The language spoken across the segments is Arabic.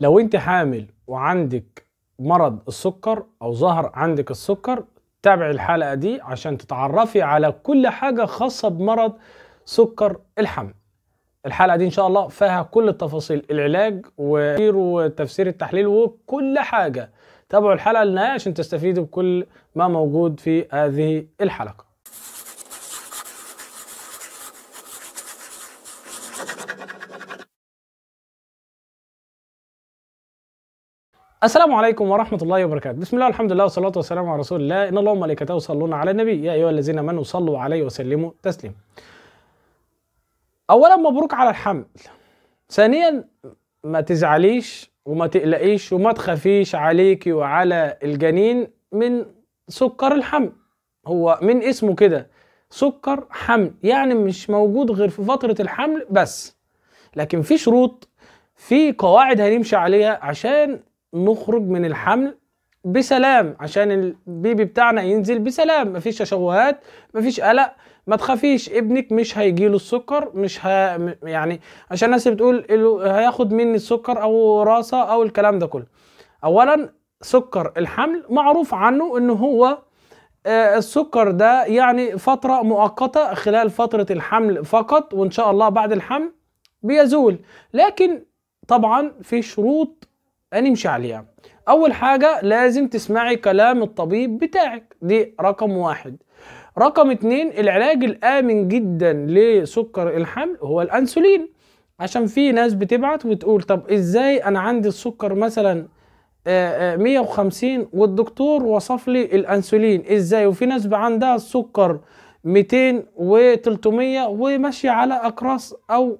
لو انت حامل وعندك مرض السكر او ظهر عندك السكر تابع الحلقه دي عشان تتعرفي على كل حاجه خاصه بمرض سكر الحمل الحلقه دي ان شاء الله فيها كل التفاصيل العلاج وتفسير التحليل وكل حاجه تابعوا الحلقه للنهايه عشان تستفيدوا بكل ما موجود في هذه الحلقه السلام عليكم ورحمة الله وبركاته، بسم الله والحمد لله والصلاة والسلام على رسول الله، إن الله ان اللهم ملكته وصلونا على النبي، يا أيها الذين آمنوا صلوا عليه وسلموا تسليما. أولا مبروك على الحمل. ثانيا ما تزعليش وما تقلقيش وما تخافيش عليكي وعلى الجنين من سكر الحمل. هو من اسمه كده سكر حمل، يعني مش موجود غير في فترة الحمل بس. لكن في شروط في قواعد هنمشي عليها عشان نخرج من الحمل بسلام عشان البيبي بتاعنا ينزل بسلام مفيش تشوهات مفيش قلق ما تخافيش ابنك مش هيجيله السكر مش ه... يعني عشان الناس بتقول هياخد مني السكر او وراثه او الكلام ده كله اولا سكر الحمل معروف عنه ان هو آه، السكر ده يعني فترة مؤقتة خلال فترة الحمل فقط وإن شاء الله بعد الحمل بيزول لكن طبعا في شروط هنمشي عليها اول حاجه لازم تسمعي كلام الطبيب بتاعك دي رقم واحد رقم اتنين العلاج الامن جدا لسكر الحمل هو الانسولين عشان في ناس بتبعت وتقول طب ازاي انا عندي السكر مثلا 150 آه، آه، والدكتور وصف لي الانسولين ازاي وفي ناس عندها السكر 200 و 300 وماشيه على اقراص او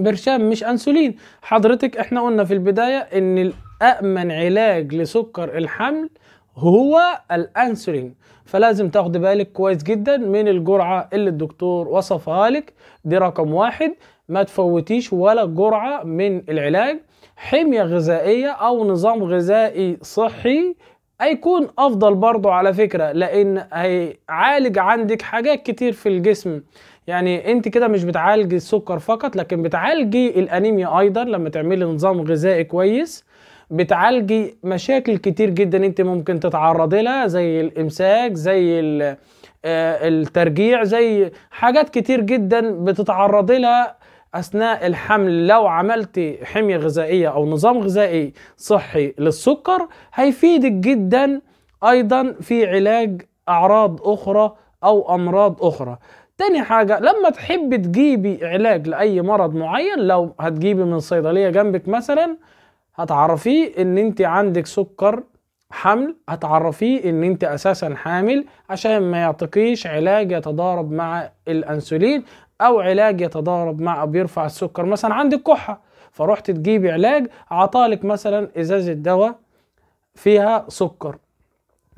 برشام مش انسولين حضرتك احنا قلنا في البدايه ان الامن علاج لسكر الحمل هو الانسولين فلازم تاخد بالك كويس جدا من الجرعه اللي الدكتور وصفها لك دي رقم واحد ما تفوتيش ولا جرعه من العلاج حميه غذائيه او نظام غذائي صحي هيكون افضل برضو على فكرة لان هيعالج عندك حاجات كتير في الجسم يعني انت كده مش بتعالجي السكر فقط لكن بتعالجي الانيميا ايضا لما تعملي نظام غذائي كويس بتعالجي مشاكل كتير جدا انت ممكن تتعرضي لها زي الامساك زي آه، الترجيع زي حاجات كتير جدا بتتعرضي لها اثناء الحمل لو عملتي حميه غذائيه او نظام غذائي صحي للسكر هيفيدك جدا ايضا في علاج اعراض اخرى او امراض اخرى تاني حاجة لما تحبي تجيبي علاج لأي مرض معين لو هتجيبي من صيدلية جنبك مثلا هتعرفيه ان انت عندك سكر حمل هتعرفيه ان انت اساسا حامل عشان ما يعطيكيش علاج يتضارب مع الانسولين او علاج يتضارب مع او بيرفع السكر مثلا عندك كحه فرحت تجيب علاج عطالك مثلا ازازه دواء فيها سكر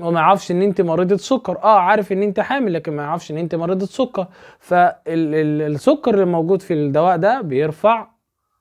وما يعرفش ان انت مريضه سكر اه عارف ان انت حامل لكن ما يعرفش ان انت مريضه سكر فالسكر اللي موجود في الدواء ده بيرفع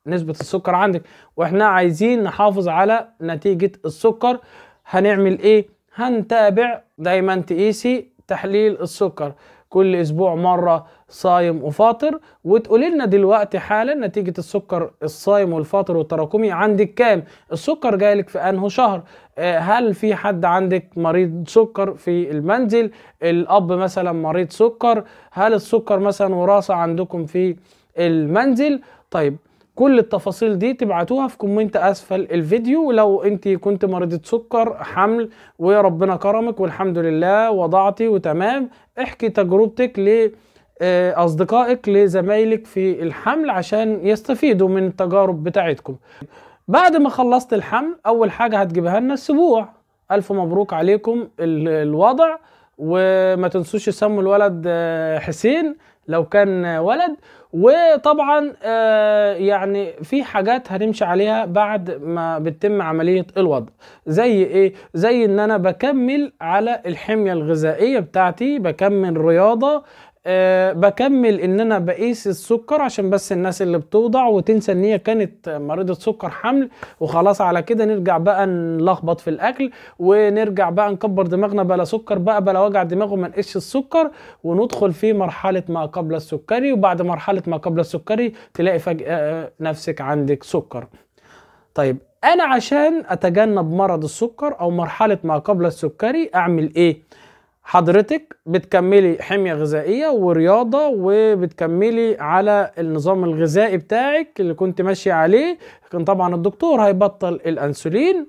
نسبه السكر عندك واحنا عايزين نحافظ على نتيجه السكر هنعمل ايه هنتابع دايما تقيسي تحليل السكر كل اسبوع مره صايم وفاطر وتقول لنا دلوقتي حالا نتيجه السكر الصايم والفاطر والتراكمي عندك كام السكر جايلك في انه شهر آه، هل في حد عندك مريض سكر في المنزل الاب مثلا مريض سكر هل السكر مثلا وراثه عندكم في المنزل طيب كل التفاصيل دي تبعتوها في كومنت اسفل الفيديو ولو انت كنت مريضة سكر حمل وربنا كرمك والحمد لله وضعتي وتمام احكي تجربتك ل آه، اصدقائك لزمايلك في الحمل عشان يستفيدوا من التجارب بتاعتكم بعد ما خلصت الحمل اول حاجة هتجيبها لنا السبوع الف مبروك عليكم الوضع وما تنسوش تسموا الولد آه، حسين لو كان ولد وطبعا آه، يعني في حاجات هنمشي عليها بعد ما بتتم عمليه الوضع زي ايه زي ان انا بكمل على الحميه الغذائيه بتاعتي بكمل رياضه آه، بكمل ان انا بقيس السكر عشان بس الناس اللي بتوضع وتنسى ان هي كانت مريضه سكر حمل وخلاص على كده نرجع بقى نلخبط في الاكل ونرجع بقى نكبر دماغنا بلا سكر بقى بلا وجع دماغ ما نقيسش السكر وندخل في مرحله ما قبل السكري وبعد مرحله ما قبل السكري تلاقي فجاه آه، نفسك عندك سكر طيب انا عشان اتجنب مرض السكر او مرحله ما قبل السكري اعمل ايه حضرتك بتكملي حميه غذائيه ورياضه وبتكملي على النظام الغذائي بتاعك اللي كنت ماشيه عليه كان طبعا الدكتور هيبطل الانسولين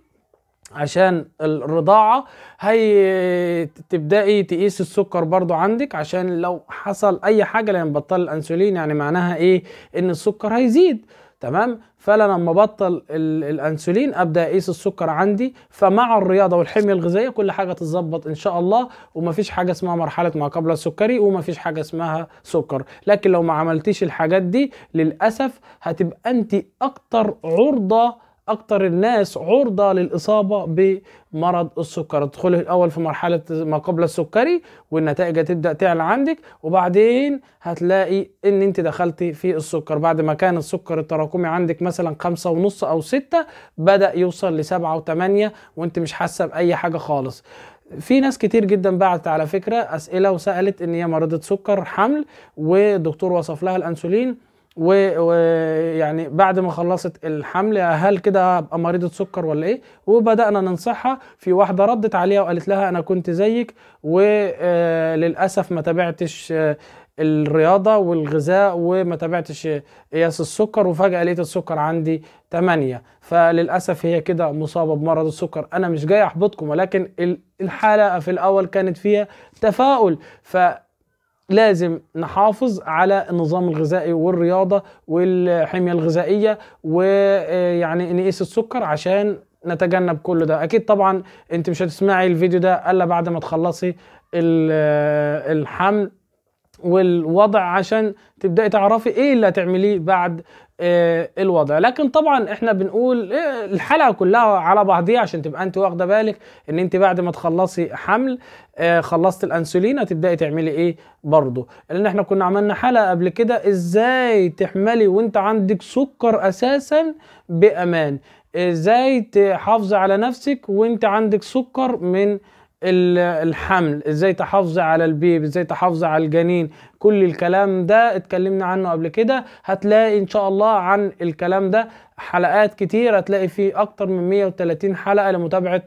عشان الرضاعة هي تبدأي تقيس السكر برضو عندك عشان لو حصل أي حاجة لما بطل الأنسولين يعني معناها إيه إن السكر هيزيد تمام فانا لما ابطل الانسولين ابدا اقيس السكر عندي فمع الرياضه والحميه الغذائيه كل حاجه تتظبط ان شاء الله ومفيش حاجه اسمها مرحله ما قبل السكري ومفيش حاجه اسمها سكر لكن لو ما عملتيش الحاجات دي للاسف هتبقى انت اكتر عرضه اكتر الناس عرضه للاصابه بمرض السكر تدخله الاول في مرحله ما قبل السكري والنتائج هتبدا تعلى عندك وبعدين هتلاقي ان انت دخلتي في السكر بعد ما كان السكر التراكمي عندك مثلا خمسة ونص او ستة بدا يوصل لسبعة وثمانية وانت مش حاسه باي حاجه خالص في ناس كتير جدا بعت على فكره اسئله وسالت ان هي مريضه سكر حمل والدكتور وصف لها الانسولين ويعني بعد ما خلصت الحمل هل كده ابقى مريضه سكر ولا ايه وبدانا ننصحها في واحده ردت عليها وقالت لها انا كنت زيك وللاسف آه، ما تابعتش آه، الرياضه والغذاء وما تابعتش قياس السكر وفجاه لقيت السكر عندي 8 فللاسف هي كده مصابه بمرض السكر انا مش جاي احبطكم ولكن الحاله في الاول كانت فيها تفاؤل ف لازم نحافظ على النظام الغذائي والرياضه والحميه الغذائيه ويعني نقيس السكر عشان نتجنب كل ده اكيد طبعا انت مش هتسمعي الفيديو ده الا بعد ما تخلصي الحمل والوضع عشان تبداي تعرفي ايه اللي هتعمليه بعد إيه الوضع لكن طبعا احنا بنقول إيه الحلقه كلها على بعضيها عشان تبقى انت واخده بالك ان انت بعد ما تخلصي حمل إيه خلصت الانسولين هتبداي تعملي ايه برضه لان احنا كنا عملنا حلقه قبل كده ازاي تحملي وانت عندك سكر اساسا بامان ازاي تحافظي على نفسك وانت عندك سكر من الحمل ازاي تحافظي على البيب ازاي تحافظي على الجنين كل الكلام ده اتكلمنا عنه قبل كده هتلاقي ان شاء الله عن الكلام ده حلقات كتير هتلاقي فيه اكتر من 130 حلقة لمتابعة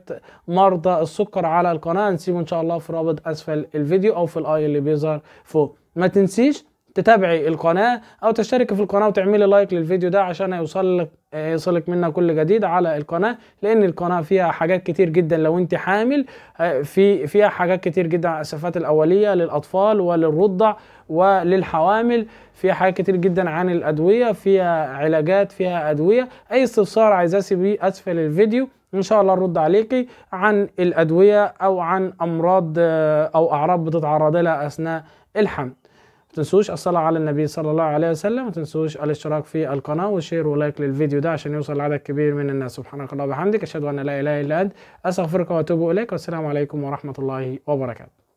مرضى السكر على القناة نسيبه ان شاء الله في رابط اسفل الفيديو او في الاي اللي بيظهر فوق ما تنسيش تتابعي القناة او تشتركي في القناة وتعملي لايك للفيديو ده عشان يوصلك يوصلك منا كل جديد على القناة لان القناة فيها حاجات كتير جدا لو انت حامل آه، في فيها حاجات كتير جدا على الأسفات الاولية للاطفال وللرضع وللحوامل فيها حاجات كتير جدا عن الادوية فيها علاجات فيها ادوية اي استفسار عايزاه سيبيه اسفل الفيديو ان شاء الله نرد عليكي عن الادويه او عن امراض آه، او اعراض بتتعرضي لها اثناء الحمل تنسوش الصلاة على النبي صلى الله عليه وسلم تنسوش الاشتراك في القناة وشير ولايك للفيديو ده عشان يوصل لعدد كبير من الناس سبحانك اللهم وبحمدك أشهد أن لا إله إلا أنت أستغفرك وأتوب إليك والسلام عليكم ورحمة الله وبركاته